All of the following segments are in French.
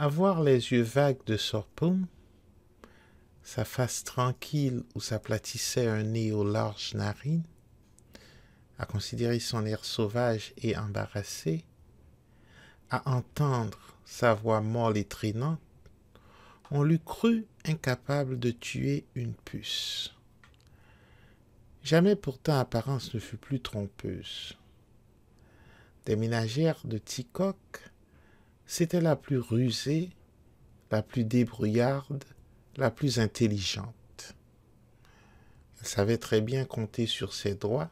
Avoir les yeux vagues de Sorpoum, sa face tranquille où s'aplatissait un nez aux larges narines, à considérer son air sauvage et embarrassé, à entendre sa voix molle et traînante, on l'eût cru incapable de tuer une puce. Jamais pourtant apparence ne fut plus trompeuse. Des ménagères de Tikok c'était la plus rusée, la plus débrouillarde, la plus intelligente. Elle savait très bien compter sur ses droits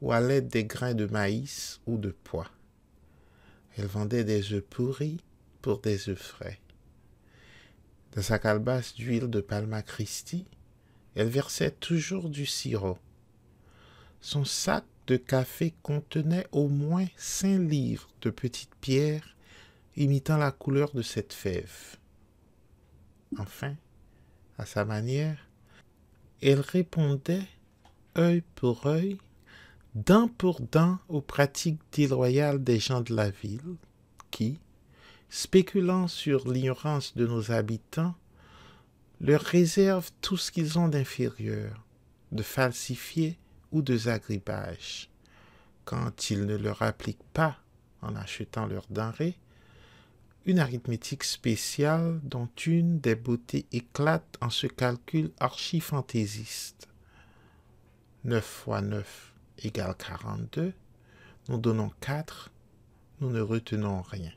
ou à l'aide des grains de maïs ou de pois. Elle vendait des œufs pourris pour des œufs frais. Dans sa calebasse d'huile de Palma Christi, elle versait toujours du sirop. Son sac de café contenait au moins cinq livres de petites pierres imitant la couleur de cette fève. Enfin, à sa manière, elle répondait œil pour œil d'un pour d'un aux pratiques déloyales des gens de la ville, qui, spéculant sur l'ignorance de nos habitants, leur réservent tout ce qu'ils ont d'inférieur, de falsifié ou de zagribage, quand ils ne leur appliquent pas, en achetant leurs denrées, une arithmétique spéciale dont une des beautés éclate en ce calcul archi-fantaisiste. 9 fois 9 égale 42, nous donnons 4, nous ne retenons rien.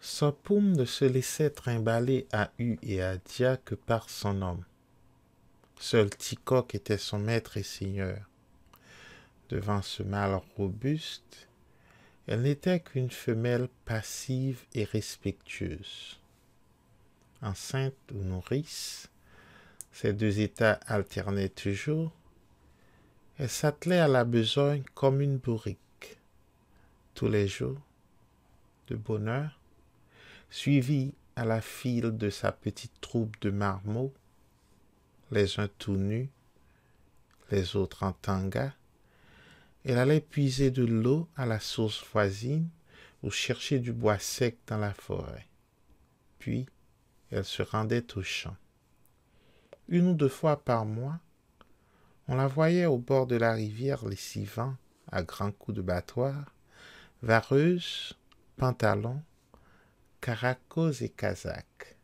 Sa Sopoum ne se laissait trimballer à U et à Dia que par son homme. Seul Ticoc était son maître et seigneur. Devant ce mâle robuste, elle n'était qu'une femelle passive et respectueuse. Enceinte ou nourrice, ces deux états alternaient toujours. Elle s'attelait à la besogne comme une bourrique. Tous les jours, de bonheur, suivie à la file de sa petite troupe de marmots, les uns tout nus, les autres en tanga, elle allait puiser de l'eau à la source voisine ou chercher du bois sec dans la forêt. Puis, elle se rendait au champ une ou deux fois par mois, on la voyait au bord de la rivière les lessivant à grands coups de battoir, vareuse, pantalons, caracos et kazakhs.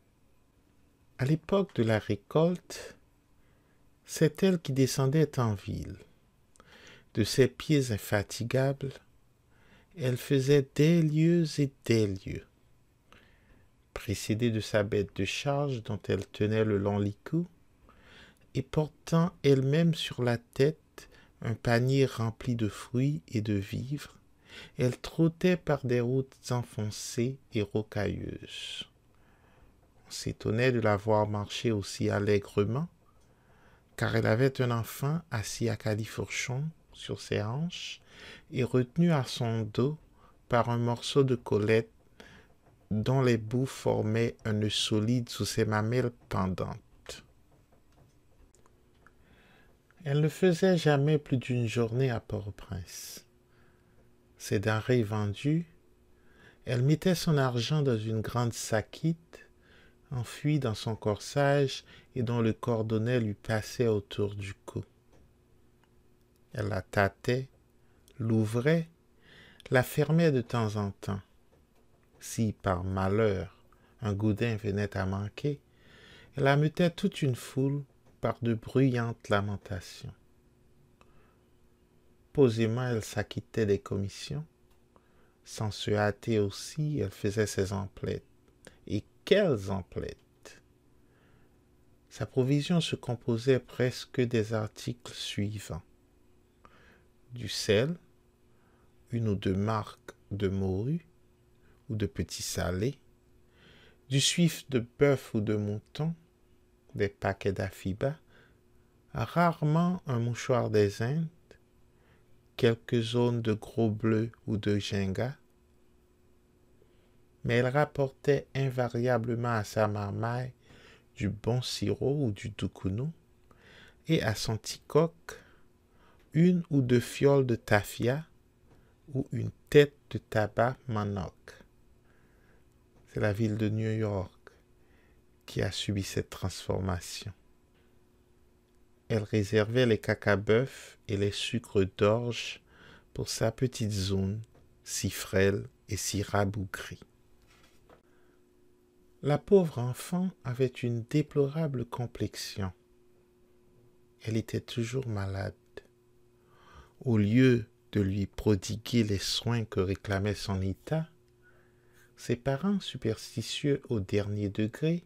À l'époque de la récolte, c'est elle qui descendait en ville. De ses pieds infatigables, elle faisait des lieux et des lieux. Précédée de sa bête de charge dont elle tenait le long licou, et portant elle-même sur la tête un panier rempli de fruits et de vivres, elle trottait par des routes enfoncées et rocailleuses. On s'étonnait de la voir marcher aussi allègrement, car elle avait un enfant assis à califourchon sur ses hanches et retenu à son dos par un morceau de colette dont les bouts formaient un nœud solide sous ses mamelles pendantes. Elle ne faisait jamais plus d'une journée à Port-au-Prince. Ses denrées vendues, elle mettait son argent dans une grande saquite, enfuie dans son corsage et dont le cordonnet lui passait autour du cou. Elle la tâtait, l'ouvrait, la fermait de temps en temps. Si par malheur un goudin venait à manquer, elle amutait toute une foule par de bruyantes lamentations. Posément, elle s'acquittait des commissions. Sans se hâter aussi, elle faisait ses emplettes. Et quelles emplettes Sa provision se composait presque des articles suivants. Du sel, une ou deux marques de morue ou de petits salés, du suif de bœuf ou de mouton, des paquets d'afibas, rarement un mouchoir des Indes, quelques zones de gros bleu ou de ginga, mais elle rapportait invariablement à sa marmaille du bon sirop ou du doukounou, et à son ticoque une ou deux fioles de tafia ou une tête de tabac manoc. C'est la ville de New York qui a subi cette transformation. Elle réservait les cacabœufs et les sucres d'orge pour sa petite zone si frêle et si rabougrie. La pauvre enfant avait une déplorable complexion. Elle était toujours malade. Au lieu de lui prodiguer les soins que réclamait son état, ses parents superstitieux au dernier degré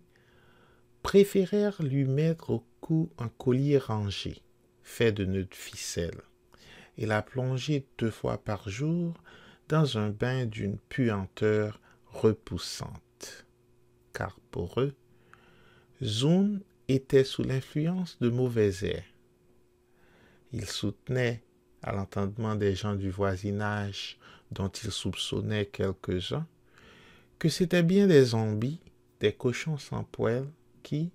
préférèrent lui mettre au cou un collier rangé, fait de nœuds de ficelle, et la plonger deux fois par jour dans un bain d'une puanteur repoussante. Car pour eux, Zoun était sous l'influence de mauvais air. Il soutenait, à l'entendement des gens du voisinage, dont il soupçonnait quelques-uns, que c'était bien des zombies, des cochons sans poils, qui,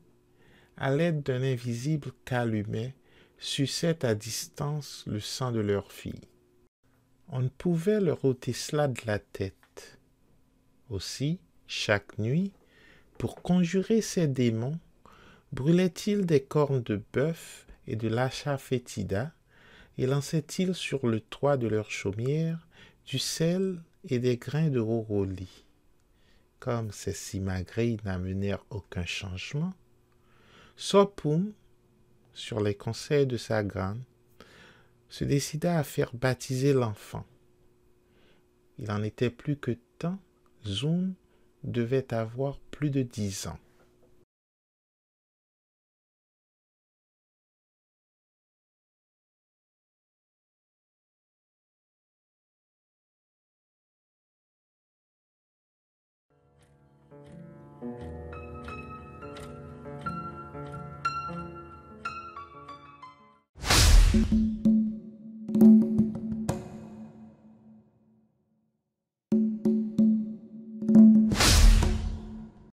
à l'aide d'un invisible calumet, suçaient à distance le sang de leur fille. On ne pouvait leur ôter cela de la tête. Aussi, chaque nuit, pour conjurer ces démons, brûlaient-ils des cornes de bœuf et de l'achat fétida, et lançait ils sur le toit de leur chaumière du sel et des grains de roroli comme ces malgré n'amenèrent aucun changement, Sopum, sur les conseils de sa grande, se décida à faire baptiser l'enfant. Il en était plus que temps, Zoom devait avoir plus de dix ans. you.